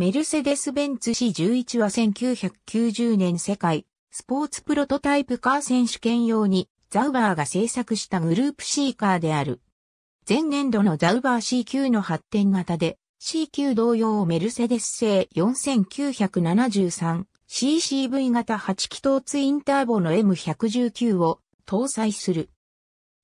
メルセデス・ベンツ C11 は1990年世界スポーツプロトタイプカー選手権用にザウバーが製作したグループ C カーである。前年度のザウバー CQ の発展型で CQ 同様メルセデス製 4973CCV 型8気筒ツインターボの M119 を搭載する。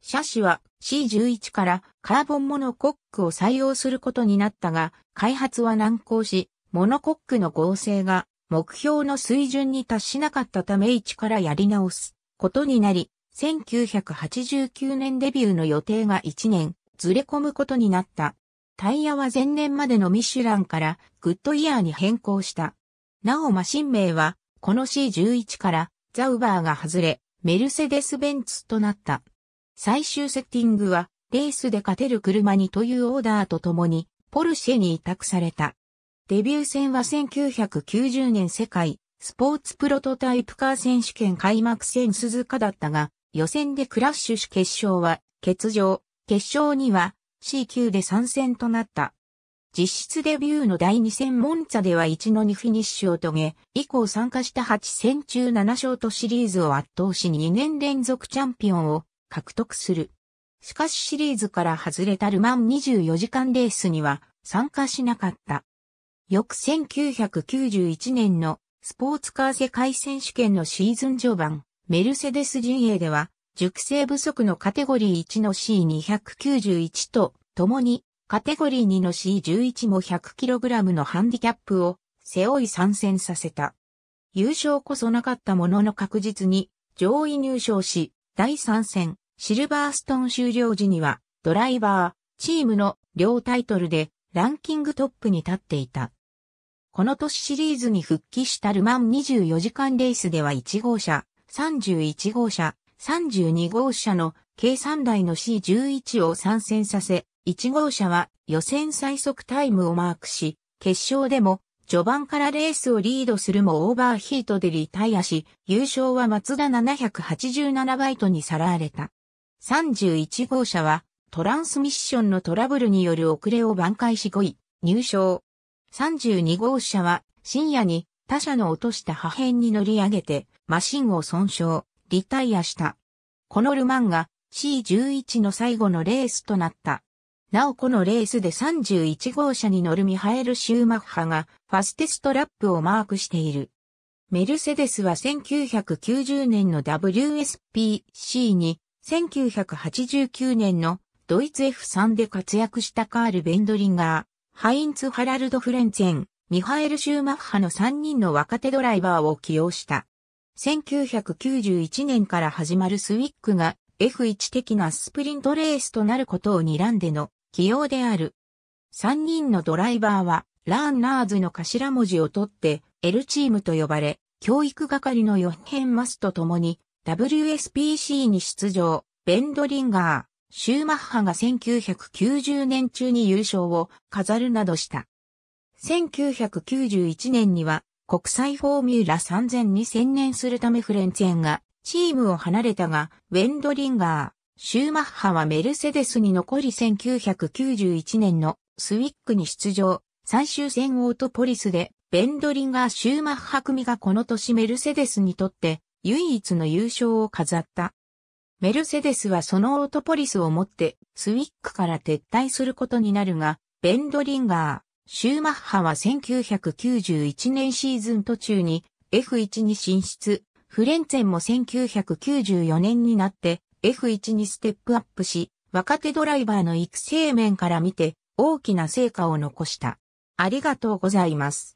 車種は C11 からカーボンモノコックを採用することになったが、開発は難航し、モノコックの合成が目標の水準に達しなかったため一からやり直すことになり、1989年デビューの予定が1年ずれ込むことになった。タイヤは前年までのミシュランからグッドイヤーに変更した。なおマシン名はこの C11 からザウバーが外れ、メルセデス・ベンツとなった。最終セッティングはレースで勝てる車にというオーダーとともにポルシェに委託された。デビュー戦は1990年世界スポーツプロトタイプカー選手権開幕戦鈴鹿だったが、予選でクラッシュし決勝は欠場、決勝には C 級で参戦となった。実質デビューの第2戦モンツァでは1の2フィニッシュを遂げ、以降参加した8戦中7勝とシリーズを圧倒し2年連続チャンピオンを獲得する。しかしシリーズから外れたルマン24時間レースには参加しなかった。翌1991年のスポーツカー世界選手権のシーズン序盤、メルセデス陣営では、熟成不足のカテゴリー1の C291 と、共に、カテゴリー2の C11 も 100kg のハンディキャップを、背負い参戦させた。優勝こそなかったものの確実に、上位入賞し、第3戦、シルバーストーン終了時には、ドライバー、チームの両タイトルで、ランキングトップに立っていた。この年シリーズに復帰したルマン24時間レースでは1号車、31号車、32号車の計3台の C11 を参戦させ、1号車は予選最速タイムをマークし、決勝でも序盤からレースをリードするもオーバーヒートでリタイアし、優勝は松田787バイトにさらわれた。31号車はトランスミッションのトラブルによる遅れを挽回し5位、入賞。32号車は深夜に他社の落とした破片に乗り上げてマシンを損傷、リタイアした。このルマンが C11 の最後のレースとなった。なおこのレースで31号車に乗るミハエル・シューマッハがファステストラップをマークしている。メルセデスは1990年の WSPC に1989年のドイツ F3 で活躍したカール・ベンドリンガー、ハインツ・ハラルド・フレンツェン、ミハエル・シューマッハの3人の若手ドライバーを起用した。1991年から始まるスウィックが F1 的なスプリントレースとなることを睨んでの起用である。3人のドライバーはランナーズの頭文字を取って L チームと呼ばれ、教育係のヨッヘンマスと共に WSPC に出場、ベンドリンガシューマッハが1990年中に優勝を飾るなどした。1991年には国際フォーミュラ3000に専念するためフレンツェンがチームを離れたが、ウェンドリンガー、シューマッハはメルセデスに残り1991年のスウィックに出場、最終戦オートポリスで、ベンドリンガー・シューマッハ組がこの年メルセデスにとって唯一の優勝を飾った。メルセデスはそのオートポリスをもってスウィックから撤退することになるが、ベンドリンガー、シューマッハは1991年シーズン途中に F1 に進出、フレンツェンも1994年になって F1 にステップアップし、若手ドライバーの育成面から見て大きな成果を残した。ありがとうございます。